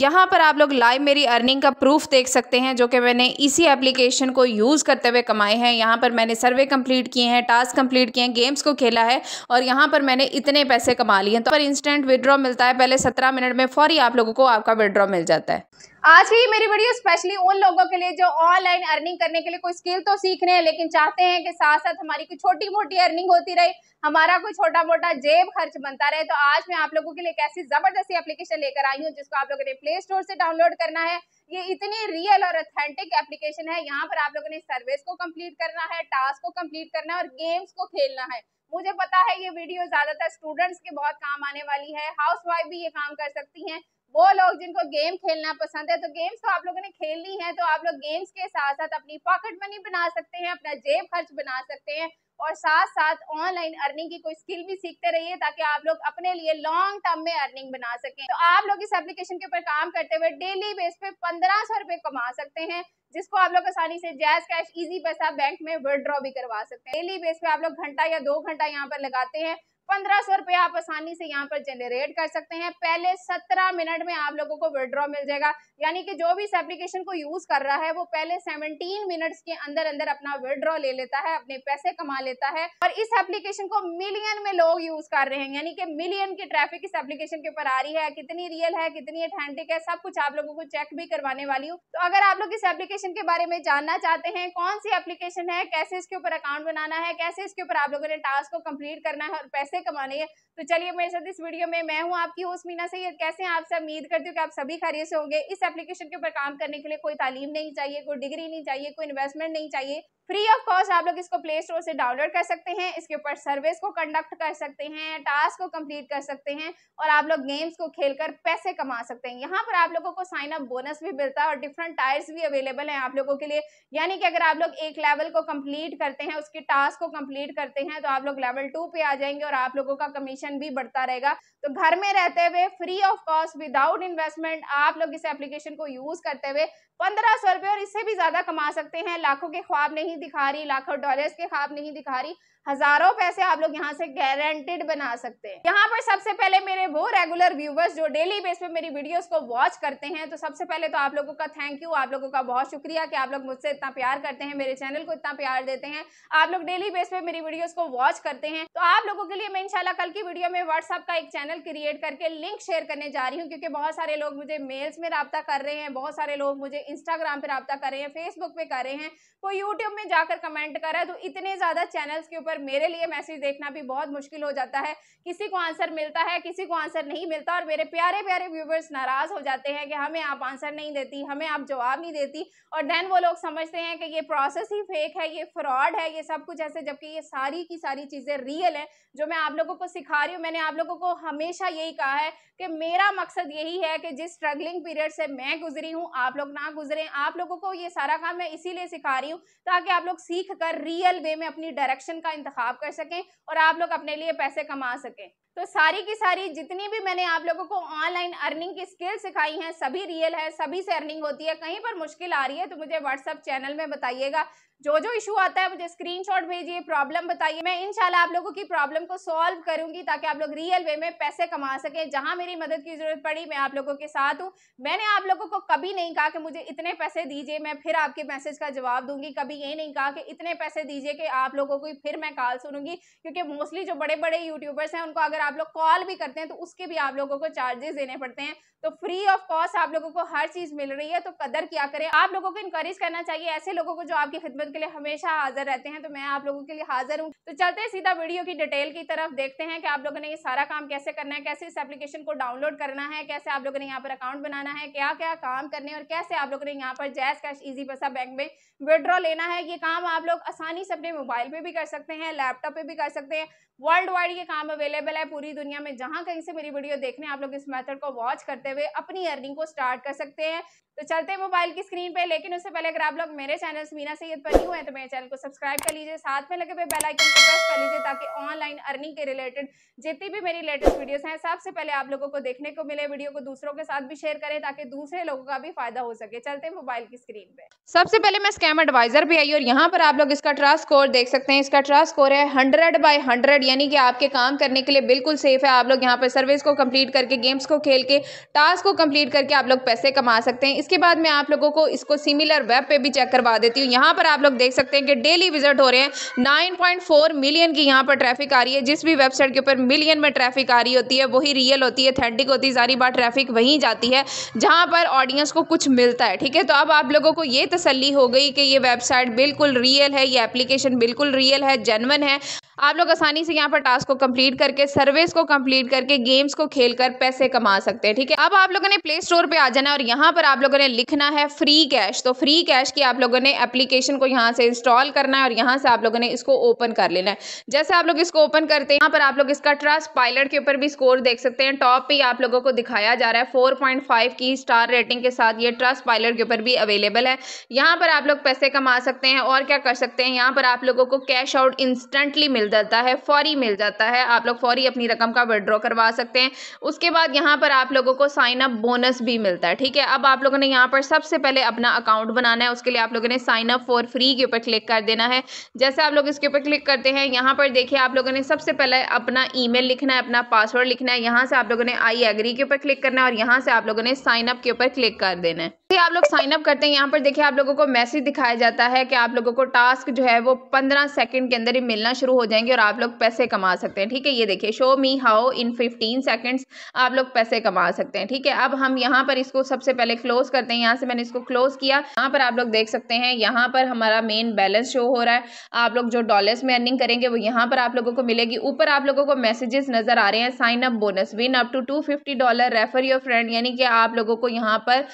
यहाँ पर आप लोग लाइव मेरी अर्निंग का प्रूफ देख सकते हैं जो कि मैंने इसी एप्लीकेशन को यूज़ करते हुए कमाए हैं यहाँ पर मैंने सर्वे कंप्लीट किए हैं टास्क कंप्लीट किए हैं गेम्स को खेला है और यहाँ पर मैंने इतने पैसे कमा लिए हैं तो पर इंस्टेंट विड्रॉ मिलता है पहले सत्रह मिनट में फौरी आप लोगों को आपका विड्रॉ मिल जाता है आज की मेरी वीडियो स्पेशली उन लोगों के लिए जो ऑनलाइन अर्निंग करने के लिए कोई स्किल तो सीख रहे हैं लेकिन चाहते हैं कि साथ साथ हमारी कोई छोटी मोटी अर्निंग होती रहे हमारा कोई छोटा मोटा जेब खर्च बनता रहे तो आज मैं आप लोगों के लिए एक ऐसी जबरदस्ती एप्लीकेशन लेकर आई हूँ जिसको आप लोगों ने प्ले स्टोर से डाउनलोड करना है ये इतनी रियल और ऑथेंटिक एप्लीकेशन है यहाँ पर आप लोगों ने सर्विस को कम्प्लीट करना है टास्क को कम्प्लीट करना है और गेम्स को खेलना है मुझे पता है ये वीडियो ज्यादातर स्टूडेंट्स के बहुत काम आने वाली है हाउस वाइफ भी ये काम कर सकती हैं वो लोग जिनको गेम खेलना पसंद है तो गेम्स तो आप लोगों ने खेलनी है तो आप लोग गेम्स के साथ साथ अपनी पॉकेट मनी बना सकते हैं अपना जेब खर्च बना सकते हैं और साथ साथ ऑनलाइन अर्निंग की कोई स्किल भी सीखते रहिए ताकि आप लोग अपने लिए लॉन्ग टर्म में अर्निंग बना सकें तो आप लोग इस एप्लीकेशन के ऊपर काम करते हुए डेली बेस पे पंद्रह सौ रुपए कमा सकते हैं जिसको आप लोग आसानी से JazzCash Easypaisa bank में विदड्रॉ भी करवा सकते हैं डेली बेस पे आप लोग घंटा या दो घंटा यहाँ पर लगाते हैं पंद्रह सौ रुपये आप आसानी से यहाँ पर जनरेट कर सकते हैं पहले सत्रह मिनट में आप लोगों को विड्रॉ मिल जाएगा यानी कि जो भी इस एप्लीकेशन को यूज कर रहा है वो पहले सेवनटीन मिनट्स के अंदर अंदर अपना विड्रॉ ले लेता है अपने पैसे कमा लेता है और इस एप्लीकेशन को मिलियन में लोग यूज कर रहे हैं यानी कि मिलियन की ट्रैफिक इस एप्लीकेशन के ऊपर आ रही है कितनी रियल है कितनी अथेंटिक है सब कुछ आप लोगों को चेक भी करवाने वाली हूँ तो अगर आप लोग इस एप्लीकेशन के बारे में जानना चाहते हैं कौन सी एप्लीकेशन है कैसे इसके ऊपर अकाउंट बनाना है कैसे इसके ऊपर आप लोगों ने टास्क को कम्प्लीट करना है और पैसे पैसे कमाने हैं तो चलिए मेरे साथ इस वीडियो में मैं हूँ आपकी होस्ट मीना सैयद कैसे हैं आपसे उम्मीद करती हूँ कि आप सभी खरीद से होंगे इस एप्लीकेशन के ऊपर काम करने के लिए कोई तालीम नहीं चाहिए कोई डिग्री नहीं चाहिए कोई इन्वेस्टमेंट नहीं चाहिए फ्री ऑफ कॉस्ट आप लोग इसको प्ले स्टोर से डाउनलोड कर सकते हैं इसके ऊपर सर्विस को कंडक्ट कर सकते हैं टास्क को कंप्लीट कर सकते हैं और आप लोग गेम्स को खेलकर पैसे कमा सकते हैं यहाँ पर आप लोगों को साइन अप बोनस भी मिलता है और डिफरेंट टायर्स भी अवेलेबल हैं आप लोगों के लिए यानी कि अगर आप लोग एक लेवल को कम्प्लीट करते हैं उसके टास्क को कम्प्लीट करते हैं तो आप लोग लेवल टू पे आ जाएंगे और आप लोगों का कमीशन भी बढ़ता रहेगा तो घर में रहते हुए free of cost without investment आप लोग इस एप्लीकेशन को यूज करते हुए पंद्रह सौ रुपए और इससे भी ज्यादा कमा सकते हैं लाखों के ख्वाब नहीं दिखा रही लाखों डॉलर्स के ख्वाब नहीं दिखा रही हजारों पैसे आप लोग यहाँ से गारंटेड बना सकते हैं यहाँ पर सबसे पहले मेरे वो रेगुलर व्यूवर्स जो डेली बेस पे मेरी वीडियोस को वॉच करते हैं तो सबसे पहले तो आप लोगों का थैंक यू आप लोगों का बहुत शुक्रिया कि आप लोग मुझसे इतना प्यार करते हैं मेरे चैनल को इतना प्यार देते हैं आप लोग डेली बेस पे मेरी वीडियोज को वॉच करते हैं तो आप लोगों के लिए मैं इनशाला कल की वीडियो में व्हाट्सअप का एक चैनल क्रिएट करके लिंक शेयर करने जा रही हूँ क्योंकि बहुत सारे लोग मुझे मेल्स में रबता कर रहे हैं बहुत सारे लोग मुझे इंस्टाग्राम पे रबता कर रहे हैं फेसबुक पे कर रहे हैं कोई तो यूट्यूब में जाकर कमेंट कर रहा है तो इतने ज्यादा चैनल्स के ऊपर पर मेरे लिए मैसेज देखना भी बहुत मुश्किल हो जाता है किसी को आंसर मिलता है किसी को आंसर नहीं मिलता और मेरे प्यारे प्यारे व्यूवर्स नाराज हो जाते हैं कि हमें आप आंसर नहीं देती हमें आप जवाब नहीं देती और देन वो लोग समझते हैं कि ये प्रोसेस ही फेक है ये फ्रॉड है ये सब कुछ ऐसे जबकि ये सारी की सारी चीज़ें रियल हैं जो मैं आप लोगों को सिखा रही हूँ मैंने आप लोगों को हमेशा यही कहा है कि मेरा मकसद यही है कि जिस स्ट्रगलिंग पीरियड से मैं गुजरी हूँ आप लोग ना गुजरें आप लोगों को ये सारा काम मैं इसीलिए सिखा रही हूँ ताकि आप लोग सीख कर रियल वे में अपनी डायरेक्शन का इंतखा कर सकें और आप लोग अपने लिए पैसे कमा सकें तो सारी की सारी जितनी भी मैंने आप लोगों को ऑनलाइन अर्निंग की स्किल सिखाई हैं सभी रियल है सभी से अर्निंग होती है कहीं पर मुश्किल आ रही है तो मुझे व्हाट्सअप चैनल में बताइएगा जो जो इशू आता है मुझे स्क्रीनशॉट भेजिए प्रॉब्लम बताइए मैं इंशाल्लाह आप लोगों की प्रॉब्लम को सॉल्व करूंगी ताकि आप लोग रियल वे में पैसे कमा सकें जहां मेरी मदद की जरूरत पड़ी मैं आप लोगों के साथ हूँ मैंने आप लोगों को कभी नहीं कहा कि मुझे इतने पैसे दीजिए मैं फिर आपके मैसेज का जवाब दूंगी कभी ये नहीं कहा कि इतने पैसे दीजिए कि आप लोगों को फिर मैं कॉल सुनूंगी क्योंकि मोस्टली जो बड़े बड़े यूट्यूबर्स हैं उनको अगर आप लोग कॉल भी करते हैं तो उसके भी आप लोगों को चार्जेस देने पड़ते हैं तो फ्री ऑफ कॉस्ट आप लोगों को हर चीज़ मिल रही है तो कदर क्या करें आप लोगों को इंकरेज करना चाहिए ऐसे लोगों को जो आपकी खिदमत के लिए हमेशा हाजिर रहते हैं तो मैं आप लोगों के लिए हाजिर हूँ तो चलते हैं सीधा वीडियो की डिटेल की तरफ देखते हैं कि आप लोगों ने ये सारा काम कैसे करना है कैसे इस एप्लीकेशन को डाउनलोड करना है कैसे आप लोगों ने यहाँ पर अकाउंट बनाना है क्या क्या काम करने और कैसे आप लोगों ने यहाँ पर जैस कैश ईजी पैसा बैंक में विड्रॉ लेना है ये काम आप लोग आसानी से अपने मोबाइल पर भी कर सकते हैं लैपटॉप पर भी कर सकते हैं वर्ल्ड वाइड ये काम अवेलेबल है पूरी दुनिया में जहाँ कहीं से मेरी वीडियो देखने आप लोग इस मेथड को वॉच करते हुए अपनी अर्निंग को स्टार्ट कर सकते हैं तो चलते हैं मोबाइल की स्क्रीन पे लेकिन उससे पहले अगर आप लोग मेरे चैनल मीना सैद पर नहीं हुए तो मेरे चैनल को सब्सक्राइब कर लीजिए साथ में लगे हुए बेल आइकन को प्रेस कर लीजिए ताकि ऑनलाइन अर्निंग के रिलेटेड जितनी भी मेरी लेटेस्ट वीडियोस हैं सबसे पहले आप लोगों को देखने को मिले वीडियो को दूसरों के साथ भी शेयर करें ताकि दूसरे लोगों का भी फायदा हो सके चलते हैं मोबाइल की स्क्रीन पे सबसे पहले मैं स्कैम एडवाइजर भी आई और यहाँ पर आप लोग इसका ट्रस्ट स्कोर देख सकते हैं इसका ट्रस्ट स्कोर है हंड्रेड बाय हंड्रेड यानी कि आपके काम करने के लिए बिल्कुल सेफ है आप लोग यहाँ पर सर्विस को कंप्लीट करके गेम्स को खेल के टास्क को कंप्लीट करके आप लोग पैसे कमा सकते हैं इसके बाद मैं आप लोगों को इसको सिमिलर वेब पे भी चेक करवा देती हूँ यहाँ पर आप लोग लोग देख सकते हैं कि डेली विजिट हो रहे हैं 9.4 मिलियन की यहाँ पर ट्रैफिक आ रही है जिस भी वेबसाइट के ऊपर मिलियन में ट्रैफिक आ रही होती है वही रियल होती है थेटिक होती है सारी बार ट्रैफिक वहीं जाती है जहाँ पर ऑडियंस को कुछ मिलता है ठीक है तो अब आप लोगों को ये तसली हो गई कि ये वेबसाइट बिल्कुल रियल है ये एप्लीकेशन बिल्कुल रियल है जेनवन है आप लोग आसानी से यहाँ पर टास्क को कंप्लीट करके सर्विस को कंप्लीट करके गेम्स को खेल कर पैसे कमा सकते हैं ठीक है अब आप लोगों ने प्ले स्टोर पर आ जाना है और यहाँ पर आप लोगों ने लिखना है फ्री कैश तो फ्री कैश की आप लोगों ने एप्लीकेशन को यहाँ से इंस्टॉल करना है और यहाँ से आप लोगों ने इसको ओपन कर लेना है जैसे आप लोग इसको ओपन करते हैं यहाँ पर आप लोग इसका ट्रस्ट पायलट के ऊपर भी स्कोर देख सकते हैं टॉप पे आप लोगों को दिखाया जा रहा है फाइव की स्टार रेटिंग के साथ ये ट्रस्ट पायलट के ऊपर भी अवेलेबल है यहाँ पर आप लोग पैसे कमा सकते हैं और क्या कर सकते हैं यहाँ पर आप लोगों को कैश आउट इंस्टेंटली मिल जाता है फौरी मिल जाता है आप लोग फौरी अपनी रकम का विड्रॉ करवा सकते हैं उसके बाद यहाँ पर आप लोगों को साइन अप बोनस भी मिलता है ठीक है अब आप लोगों ने यहाँ पर सबसे पहले अपना अकाउंट बनाना है उसके लिए आप लोगों ने साइन अप फॉर फ्री के ऊपर क्लिक कर देना है जैसे आप लोग इसके ऊपर क्लिक करते हैं यहाँ पर देखिए आप लोगों ने सबसे पहले अपना ई लिखना है अपना पासवर्ड लिखना है यहाँ से आप लोगों ने आई एग्री के ऊपर क्लिक करना है और यहाँ से आप लोगों ने साइन अप के ऊपर क्लिक कर देना है आप लोग साइन अप करते हैं यहाँ पर देखिए आप लोगों को मैसेज दिखाया जाता है कि आप लोगों को टास्क जो है वो पंद्रह सेकंड के अंदर ही मिलना शुरू हो जाएंगे और आप लोग पैसे कमा सकते हैं ठीक है ये देखिए show me how in fifteen seconds आप लोग पैसे कमा सकते हैं ठीक है अब हम यहाँ पर इसको सबसे पहले क्लोज करते हैं यहाँ से मैंने इसको क्लोज किया यहाँ पर आप लोग देख सकते हैं यहाँ पर हमारा मेन बैलेंस शो हो रहा है आप लोग जो डॉलर्स में अर्निंग करेंगे वो यहाँ पर आप लोगों को मिलेगी ऊपर आप लोगों को मैसेजेस नजर आ रहे हैं sign up bonus win up to two fifty dollar refer your friend यानी कि आप लोगों को यहाँ पर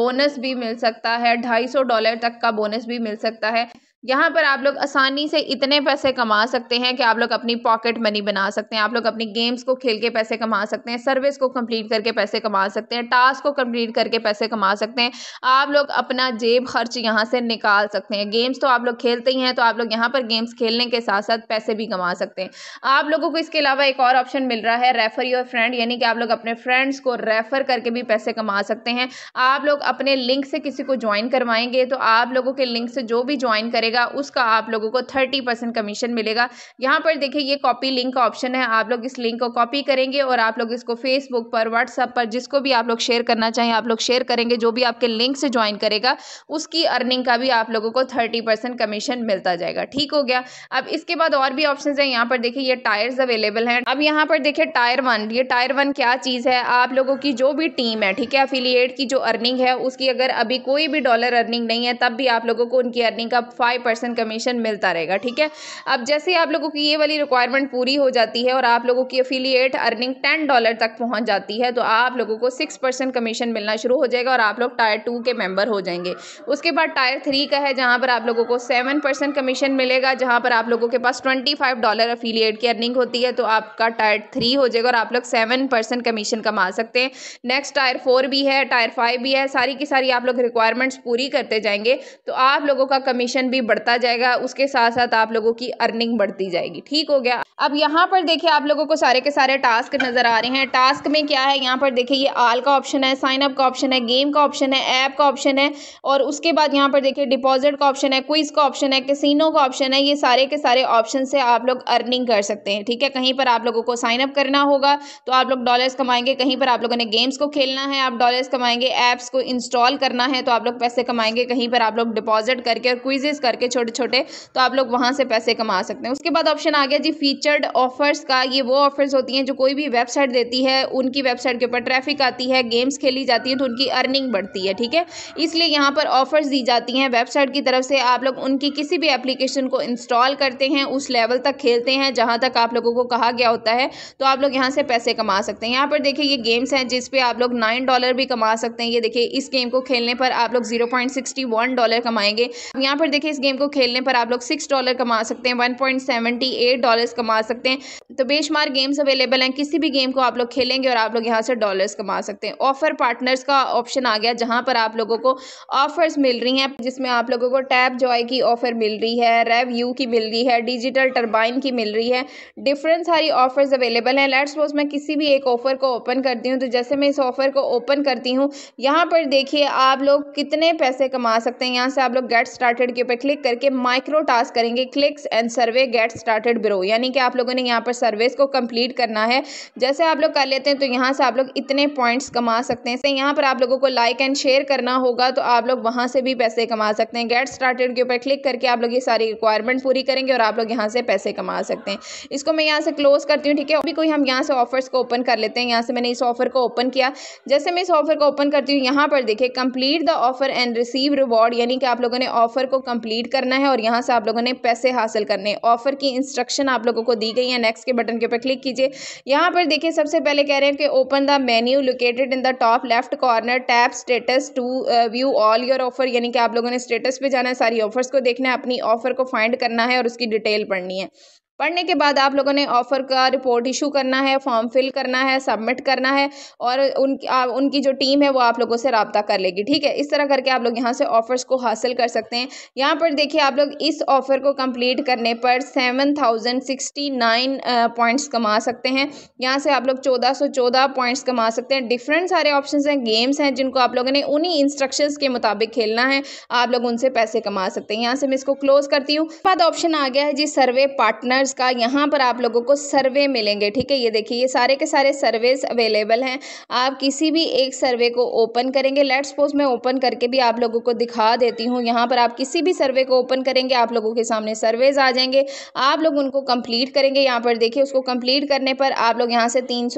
बोनस भी मिल सकता है ढाई सौ डॉलर तक का बोनस भी मिल सकता है यहाँ पर आप लोग आसानी से इतने पैसे कमा सकते हैं कि आप लोग अपनी पॉकेट मनी बना सकते हैं आप लोग अपनी गेम्स को खेल के पैसे कमा सकते हैं सर्विस को कंप्लीट करके पैसे कमा सकते हैं टास्क को कंप्लीट करके पैसे कमा सकते हैं आप लोग अपना जेब खर्च यहाँ से निकाल सकते हैं गेम्स तो आप लोग खेलते ही हैं तो आप लोग यहाँ पर गेम्स खेलने के साथ साथ पैसे भी कमा सकते हैं आप लोगों को इसके अलावा एक और ऑप्शन मिल रहा है रेफ़र योर फ्रेंड यानी कि आप लोग अपने फ्रेंड्स को रेफ़र करके भी पैसे कमा सकते हैं आप लोग अपने लिंक से किसी को ज्वाइन करवाएंगे तो आप लोगों के लिंक से जो भी ज्वाइन करेगा कीजिएगा उसका आप लोगों को थर्टी परसेंट कमीशन मिलेगा यहाँ पर देखिए ये कॉपी लिंक का ऑप्शन है आप लोग इस लिंक को कॉपी करेंगे और आप लोग इसको फेसबुक पर व्हाट्सअप पर जिसको भी आप लोग शेयर करना चाहें आप लोग शेयर करेंगे जो भी आपके लिंक से ज्वाइन करेगा उसकी अर्निंग का भी आप लोगों को थर्टी कमीशन मिलता जाएगा ठीक हो गया अब इसके बाद और भी ऑप्शन है यहाँ पर देखिए ये टायर्स अवेलेबल हैं अब यहाँ पर देखिए टायर वन ये टायर वन क्या चीज़ है आप लोगों की जो भी टीम है ठीक है अफिलियट की जो अर्निंग है उसकी अगर अभी कोई भी डॉलर अर्निंग नहीं है तब भी आप लोगों को उनकी अर्निंग का फाइव परसेंट कमीशन मिलता रहेगा ठीक है अब जैसे आप लोगों की ये वाली रिक्वायरमेंट पूरी हो जाती है और आप लोगों की अफिलियट अर्निंग टेन डॉलर तक पहुँच जाती है तो आप लोगों को सिक्स परसेंट कमीशन मिलना शुरू हो जाएगा और आप लोग टायर टू के मेम्बर हो जाएंगे उसके बाद टायर थ्री का है जहाँ पर आप लोगों को सेवन परसेंट कमीशन मिलेगा जहाँ पर आप लोगों के पास ट्वेंटी फाइव डॉलर अफिलियट की अर्निंग होती है तो आपका टायर थ्री हो जाएगा और आप लोग सेवन परसेंट कमीशन कमा सकते हैं नेक्स्ट टायर फोर भी है टायर फाइव भी है सारी की सारी आप लोग रिक्वायरमेंट्स पूरी करते जाएंगे तो आप लोगों का कमीशन भी बढ़ता जाएगा उसके साथ साथ आप लोगों की अर्निंग बढ़ती जाएगी ठीक हो गया अब यहाँ पर देखिए आप लोगों को सारे के सारे टास्क नज़र आ रहे हैं टास्क में क्या है यहाँ पर देखिए ये आल का ऑप्शन है साइन अप का ऑप्शन है गेम का ऑप्शन है ऐप का ऑप्शन है और उसके बाद यहाँ पर देखिए डिपॉजिट का ऑप्शन है क्विज का ऑप्शन है कैसीनो का ऑप्शन है ये सारे के सारे ऑप्शन से आप लोग अर्निंग कर सकते हैं ठीक है कहीं पर आप लोगों को साइन अप करना होगा तो आप लोग डॉलर्स कमाएंगे कहीं पर आप लोगों ने गेम्स को खेलना है आप डॉलर्स कमाएंगे ऐप्स को इंस्टॉल करना है तो आप लोग पैसे कमाएंगे कहीं पर आप लोग डिपॉजिट करके और क्विजेस कर करके छोटे छोटे तो आप लोग वहाँ से पैसे कमा सकते हैं उसके बाद ऑप्शन आ गया जी फीचर्ड ऑफर्स का ये वो ऑफर्स होती हैं जो कोई भी वेबसाइट देती है उनकी वेबसाइट के ऊपर ट्रैफिक आती है गेम्स खेली जाती हैं तो उनकी अर्निंग बढ़ती है ठीक है इसलिए यहाँ पर ऑफर्स दी जाती हैं वेबसाइट की तरफ से आप लोग उनकी किसी भी एप्लीकेशन को इंस्टॉल करते हैं उस लेवल तक खेलते हैं जहाँ तक आप लोगों को कहा गया होता है तो आप लोग यहाँ से पैसे कमा सकते हैं यहाँ पर देखिए ये गेम्स हैं जिसपे आप लोग नाइन डॉलर भी कमा सकते हैं ये देखिए इस गेम को खेलने पर आप लोग जीरो डॉलर कमाएंगे यहाँ पर देखिए इस गेम को खेलने पर आप लोग सिक्स डॉलर कमा सकते हैं one point seventy eight dollars कमा सकते हैं तो बेशुमार गेम्स अवेलेबल हैं किसी भी गेम को आप लोग खेलेंगे और आप लोग यहाँ से डॉलर्स कमा सकते हैं ऑफर पार्टनर्स का ऑप्शन आ गया जहाँ पर आप लोगों को ऑफर्स मिल रही हैं जिसमें आप लोगों को टैप जॉय की ऑफर मिल रही है रेव यू की मिल रही है डिजिटल टर्बाइन की मिल रही है डिफरेंट सारी ऑफर्स अवेलेबल हैं लेट्स सपोज मैं किसी भी एक ऑफर को ओपन करती हूँ तो जैसे मैं इस ऑफर को ओपन करती हूँ यहाँ पर देखिए आप लोग कितने पैसे कमा सकते हैं यहाँ से आप लोग गेट स्टार्टेड के ऊपर क्लिक क्लिक करके माइक्रो टास्क करेंगे clicks and survey get started bro यानी कि आप लोगों ने यहाँ पर सर्वेस को कंप्लीट करना है जैसे आप लोग कर लेते हैं तो यहाँ से आप लोग इतने पॉइंट्स कमा सकते हैं यहाँ पर आप लोगों को लाइक एंड शेयर करना होगा तो आप लोग वहाँ से भी पैसे कमा सकते हैं गेट स्टार्टेड के ऊपर क्लिक करके आप लोग ये सारी रिक्वायरमेंट पूरी करेंगे और आप लोग यहाँ से पैसे कमा सकते हैं इसको मैं यहाँ से क्लोज करती हूँ ठीक है अभी कोई हम यहाँ से ऑफर्स को ओपन कर लेते हैं यहाँ से मैंने इस ऑफर को ओपन किया जैसे मैं इस ऑफर को ओपन करती हूँ यहाँ पर देखिए complete the offer and receive reward यानी कि आप लोगों ने ऑफर को कंप्लीट रीड करना है और यहाँ से आप लोगों ने पैसे हासिल करने ऑफर की इंस्ट्रक्शन आप लोगों को दी गई है नेक्स्ट के बटन के ऊपर क्लिक कीजिए यहाँ पर देखिए सबसे पहले कह रहे हैं कि open the menu located in the top left corner tap status to view all your offer यानी कि आप लोगों ने स्टेटस पे जाना है सारी ऑफर्स को देखना है अपनी ऑफर को फाइंड करना है और उसकी डिटेल पढ़नी है पढ़ने के बाद आप लोगों ने ऑफर का रिपोर्ट इशू करना है फॉर्म फिल करना है सबमिट करना है और उन उनकी जो टीम है वो आप लोगों से रबता कर लेगी ठीक है इस तरह करके आप लोग यहाँ से ऑफर्स को हासिल कर सकते हैं यहाँ पर देखिए आप लोग इस ऑफ़र को कंप्लीट करने पर seven thousand sixty nine points कमा सकते हैं यहाँ से आप लोग चौदह सौ चौदह पॉइंट्स कमा सकते हैं डिफरेंट सारे ऑप्शन हैं गेम्स हैं जिनको आप लोगों ने उन्हीं इंस्ट्रक्शन के मुताबिक खेलना है आप लोग उनसे पैसे कमा सकते हैं यहाँ से मैं इसको क्लोज करती हूँ बाद ऑप्शन आ गया है जी सर्वे पार्टनर फार्मर्स का यहाँ पर आप लोगों को सर्वे मिलेंगे ठीक है ये देखिए ये सारे के सारे सर्वेस अवेलेबल हैं आप किसी भी एक सर्वे को ओपन करेंगे लेट्स सपोज मैं ओपन करके भी आप लोगों को दिखा देती हूँ यहाँ पर आप किसी भी सर्वे को ओपन करेंगे आप लोगों के सामने सर्वेज आ जाएंगे आप लोग उनको कंप्लीट करेंगे यहाँ पर देखिए उसको कंप्लीट करने पर आप लोग यहाँ से तीन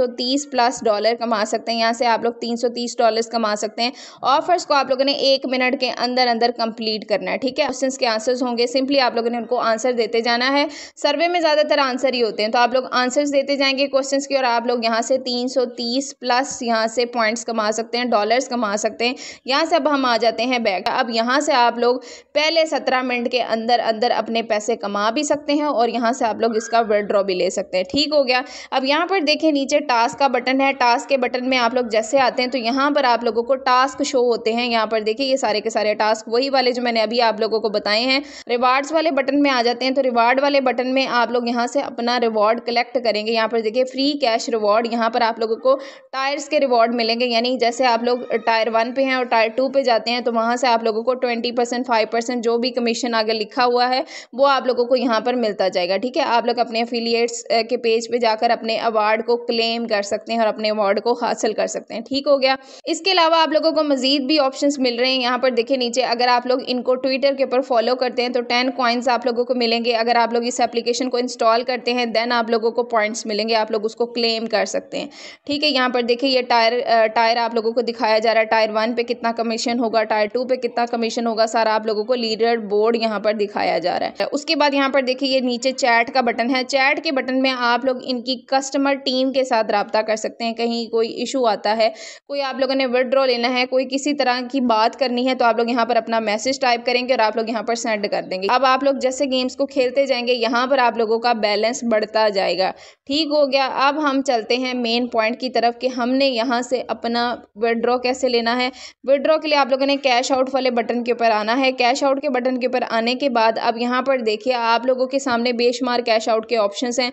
प्लस डॉलर कमा सकते हैं यहाँ से आप लोग तीन डॉलर कमा सकते हैं ऑफर्स को आप लोगों ने एक मिनट के अंदर अंदर कंप्लीट करना है ठीक है क्वेश्चन के आंसर्स होंगे सिंपली आप लोगों ने उनको आंसर देते जाना है सर्वे में में ज़्यादातर आंसर ही होते हैं तो आप लोग आंसर्स देते जाएंगे क्वेश्चंस के और आप लोग यहाँ से 330 प्लस यहाँ से पॉइंट्स कमा सकते हैं डॉलर्स कमा सकते हैं यहाँ से अब हम आ जाते हैं बैग अब यहाँ से आप लोग पहले सत्रह मिनट के अंदर अंदर अपने पैसे कमा भी सकते हैं और यहाँ से आप लोग इसका विड्रॉ भी ले सकते हैं ठीक हो गया अब यहाँ पर देखें नीचे टास्क का बटन है टास्क के बटन में आप लोग जैसे आते हैं तो यहाँ पर आप लोगों को टास्क शो होते हैं यहाँ पर देखिए ये सारे के सारे टास्क वही वाले जो मैंने अभी आप लोगों को बताए हैं रिवार्ड्स वाले बटन में आ जाते हैं तो रिवार्ड वाले बटन में आप आप लोग यहाँ से अपना रिवॉर्ड कलेक्ट करेंगे यहाँ पर देखिए फ्री कैश रिवॉर्ड यहाँ पर आप लोगों को टायर्स के रिवॉर्ड मिलेंगे यानी जैसे आप लोग टायर वन पे हैं और टायर टू पे जाते हैं तो वहाँ से आप लोगों को ट्वेंटी परसेंट फाइव परसेंट जो भी कमीशन आगे लिखा हुआ है वो आप लोगों को यहाँ पर मिलता जाएगा ठीक है आप लोग अपने अफिलियट्स के पेज पर जाकर अपने अवार्ड को क्लेम कर सकते हैं और अपने अवार्ड को हासिल कर सकते हैं ठीक हो गया इसके अलावा आप लोगों को मजीद भी ऑप्शन मिल रहे हैं यहाँ पर देखिए नीचे अगर आप लोग इनको ट्विटर के ऊपर फॉलो करते हैं तो टेन कॉइन्स आप लोगों को मिलेंगे अगर आप लोग इस एप्लीकेशन को इंस्टॉल करते हैं देन आप लोगों को पॉइंट्स मिलेंगे आप लोग उसको क्लेम कर सकते हैं ठीक है यहाँ पर देखिए ये टायर टायर आप लोगों को दिखाया जा रहा है टायर वन पे कितना कमीशन होगा टायर टू पे कितना कमीशन होगा सारा आप लोगों को लीडर बोर्ड यहाँ पर दिखाया जा रहा है उसके बाद यहाँ पर देखिए ये नीचे चैट का बटन है चैट के बटन में आप लोग इनकी कस्टमर टीम के साथ रबता कर सकते हैं कहीं कोई इशू आता है कोई आप लोगों ने विड्रॉ लेना है कोई किसी तरह की बात करनी है तो आप लोग यहाँ पर अपना मैसेज टाइप करेंगे और आप लोग यहाँ पर सेंड कर देंगे अब आप लोग जैसे गेम्स को खेलते जाएंगे यहाँ पर आप लोग लोगों का बैलेंस बढ़ता जाएगा ठीक हो गया अब हम चलते हैं मेन पॉइंट की तरफ कि हमने यहाँ से अपना विड्रॉ कैसे लेना है विड्रॉ के लिए आप लोगों ने कैश आउट वाले बटन के ऊपर आना है कैश आउट के बटन के ऊपर आने के बाद अब यहाँ पर देखिए आप लोगों के सामने बेशुमार कैश आउट के ऑप्शन हैं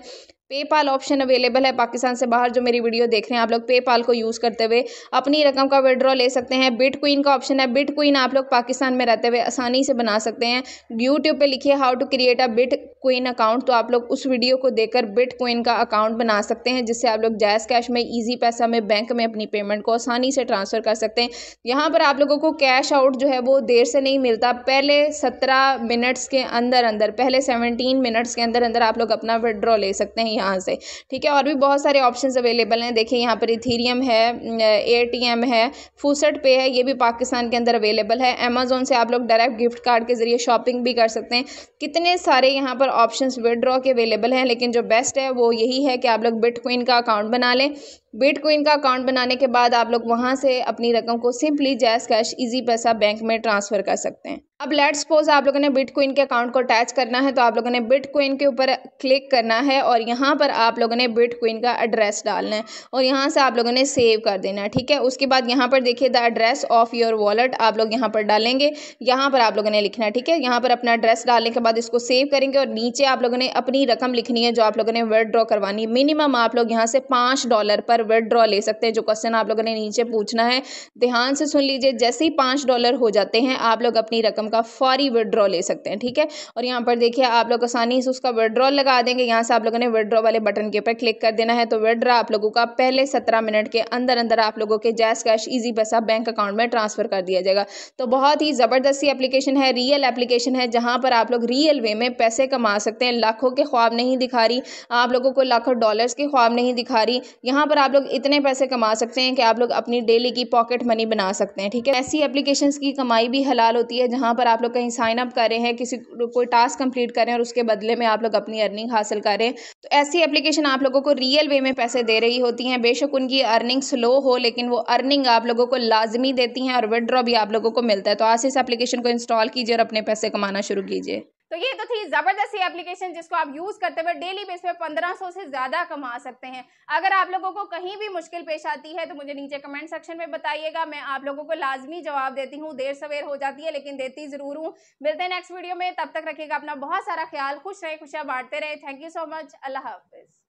पेपाल ऑप्शन अवेलेबल है पाकिस्तान से बाहर जो मेरी वीडियो देख रहे हैं आप लोग पेपाल को यूज़ करते हुए अपनी रकम का विड्रॉ ले सकते हैं बिट क्वीन का ऑप्शन है बिट क्वीन आप लोग पाकिस्तान में रहते हुए आसानी से बना सकते हैं यूट्यूब पे लिखिए how to create a bit queen account तो आप लोग उस वीडियो को देखकर बिट क्वीन का अकाउंट बना सकते हैं जिससे आप लोग जायज़ कैश में ईजी पैसा में बैंक में अपनी पेमेंट को आसानी से ट्रांसफ़र कर सकते हैं यहाँ पर आप लोगों को कैश आउट जो है वो देर से नहीं मिलता पहले सत्रह मिनट्स के अंदर अंदर पहले सेवनटीन मिनट्स के अंदर अंदर आप लोग अपना विड्रॉ ले सकते हैं यहाँ से ठीक है और भी बहुत सारे ऑप्शन अवेलेबल हैं देखिए यहाँ पर इथीरियम है ए है फूसट पे है ये भी पाकिस्तान के अंदर अवेलेबल है अमेजोन से आप लोग डायरेक्ट गिफ्ट कार्ड के ज़रिए शॉपिंग भी कर सकते हैं कितने सारे यहाँ पर ऑप्शन विदड्रॉ के अवेलेबल हैं लेकिन जो बेस्ट है वो यही है कि आप लोग बिटकॉइन का अकाउंट बना लें बिटकॉइन का अकाउंट बनाने के बाद आप लोग वहाँ से अपनी रकम को simply JazzCash Easypaisa bank में ट्रांसफ़र कर सकते हैं अब लेट्स सपोज आप लोगों ने बिटकॉइन के अकाउंट को अटैच करना है तो आप लोगों ने बिटकॉइन के ऊपर क्लिक करना है और यहाँ पर आप लोगों ने बिटकॉइन का एड्रेस डालना है और यहाँ से आप लोगों ने सेव कर देना है ठीक है उसके बाद यहाँ पर देखिए the address of your wallet आप लोग यहाँ पर डालेंगे यहाँ पर आप लोगों ने लिखना है ठीक है यहाँ पर अपना एड्रेस डालने के बाद इसको सेव करेंगे और नीचे आप लोगों ने अपनी रकम लिखनी है जो आप लोगों ने विदड्रॉ करवानी मिनिमम आप लोग यहाँ से पाँच डॉलर पर विदड्रॉ ले सकते हैं जो क्वेश्चन आप लोगों ने नीचे पूछना है ध्यान से सुन लीजिए जैसे ही पाँच डॉलर हो जाते हैं आप लोग अपनी रकम का फौरी विदड्रॉ ले सकते हैं ठीक है और यहाँ पर देखिए आप लोग आसानी से उसका विदड्रॉ लगा देंगे यहाँ से आप लोगों ने विदड्रॉ वाले बटन के ऊपर क्लिक कर देना है तो विदड्रॉ आप लोगों का पहले सत्रह मिनट के अंदर अंदर आप लोगों के जैस cash Easypaisa bank account में ट्रांसफ़र कर दिया जाएगा तो बहुत ही ज़बरदस्ती एप्लीकेशन है रियल एप्लीकेशन है जहाँ पर आप लोग रियल वे में पैसे कमा सकते हैं लाखों के ख्वाब नहीं दिखा रही आप लोगों को लाखों डॉलर्स के ख्वाब नहीं दिखा रही यहाँ पर आप लोग इतने पैसे कमा सकते हैं कि आप लोग अपनी डेली की पॉकेट मनी बना सकते हैं ठीक है ऐसी एप्लीकेशन की कमाई भी हलाल होती है जहाँ पर आप लोग कहीं साइन अप करें हैं किसी कोई टास्क कंप्लीट करें और उसके बदले में आप लोग अपनी अर्निंग हासिल करें तो ऐसी एप्लीकेशन आप लोगों को रियल वे में पैसे दे रही होती हैं बेशक उनकी अर्निंग स्लो हो लेकिन वो अर्निंग आप लोगों को लाजमी देती हैं और विड्रॉ भी आप लोगों को मिलता है तो आज इस एप्लीकेशन को इंस्टॉल कीजिए और अपने पैसे कमाना शुरू कीजिए तो ये तो थी जबरदस्त एप्लीकेशन जिसको आप यूज करते हुए डेली बेस पे 1500 से ज्यादा कमा सकते हैं अगर आप लोगों को कहीं भी मुश्किल पेश आती है तो मुझे नीचे कमेंट सेक्शन में बताइएगा मैं आप लोगों को लाजमी जवाब देती हूँ देर सवेर हो जाती है लेकिन देती जरूर हूँ मिलते हैं नेक्स्ट वीडियो में तब तक रखिएगा अपना बहुत सारा ख्याल खुश रहे खुशियाँ बांटते रहे थैंक यू सो मच अल्लाह हाफिज़